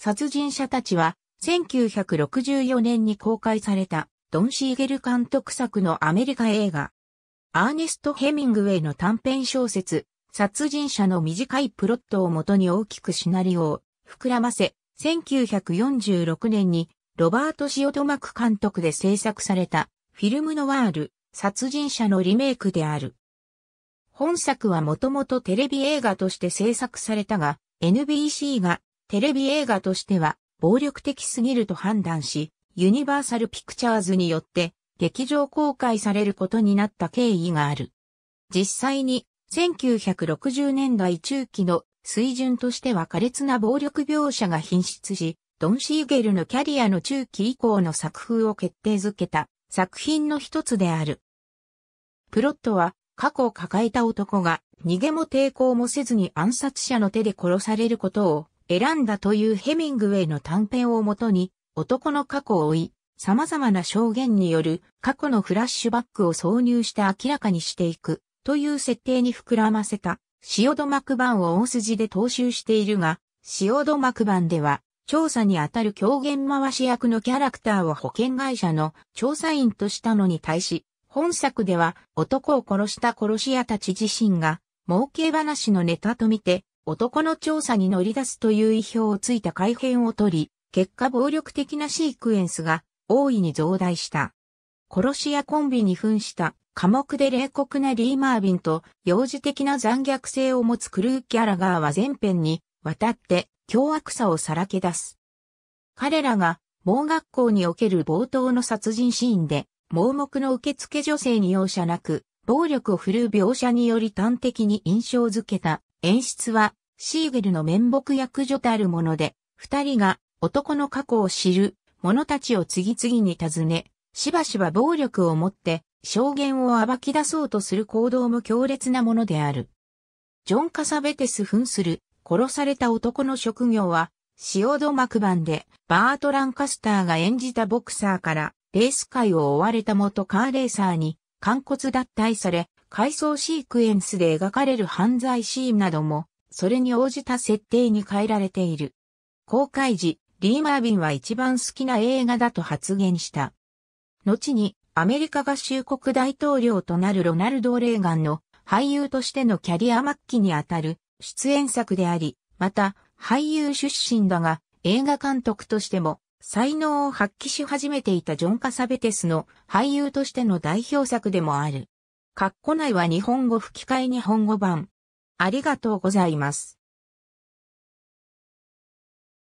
殺人者たちは、1964年に公開された、ドン・シーゲル監督作のアメリカ映画。アーネスト・ヘミングウェイの短編小説、殺人者の短いプロットをもとに大きくシナリオを膨らませ、1946年にロバート・シオトマク監督で制作されたフィルムノワール、殺人者のリメイクである。本作はもともとテレビ映画として制作されたが、NBC がテレビ映画としては暴力的すぎると判断し、ユニバーサルピクチャーズによって劇場公開されることになった経緯がある。実際に1960年代中期の水準としては苛烈な暴力描写が品質し、ドン・シーゲルのキャリアの中期以降の作風を決定づけた作品の一つである。プロットは過去を抱えた男が逃げも抵抗もせずに暗殺者の手で殺されることを選んだというヘミングウェイの短編をもとに、男の過去を追い、様々な証言による過去のフラッシュバックを挿入して明らかにしていくという設定に膨らませた、塩戸幕番を大筋で踏襲しているが、塩戸幕番では、調査にあたる狂言回し役のキャラクターを保険会社の調査員としたのに対し、本作では男を殺した殺し屋たち自身が、儲け話のネタとみて、男の調査に乗り出すという意表をついた改変を取り、結果暴力的なシークエンスが大いに増大した。殺し屋コンビに扮した寡黙で冷酷なリー・マービンと幼児的な残虐性を持つクルー・キャラガーは全編に渡って凶悪さをさらけ出す。彼らが盲学校における冒頭の殺人シーンで盲目の受付女性に容赦なく暴力を振るう描写により端的に印象づけた演出は、シーゲルの面目役所たるもので、二人が男の過去を知る者たちを次々に尋ね、しばしば暴力を持って証言を暴き出そうとする行動も強烈なものである。ジョン・カサベテス扮する殺された男の職業は、塩戸幕番でバート・ランカスターが演じたボクサーからレース界を追われた元カーレーサーに、肝骨脱退され、回想シークエンスで描かれる犯罪シーンなども、それに応じた設定に変えられている。公開時、リー・マービンは一番好きな映画だと発言した。後に、アメリカ合衆国大統領となるロナルド・レーガンの俳優としてのキャリア末期にあたる出演作であり、また、俳優出身だが、映画監督としても才能を発揮し始めていたジョン・カサベテスの俳優としての代表作でもある。括弧内は日本語吹き替え日本語版。ありがとうございます。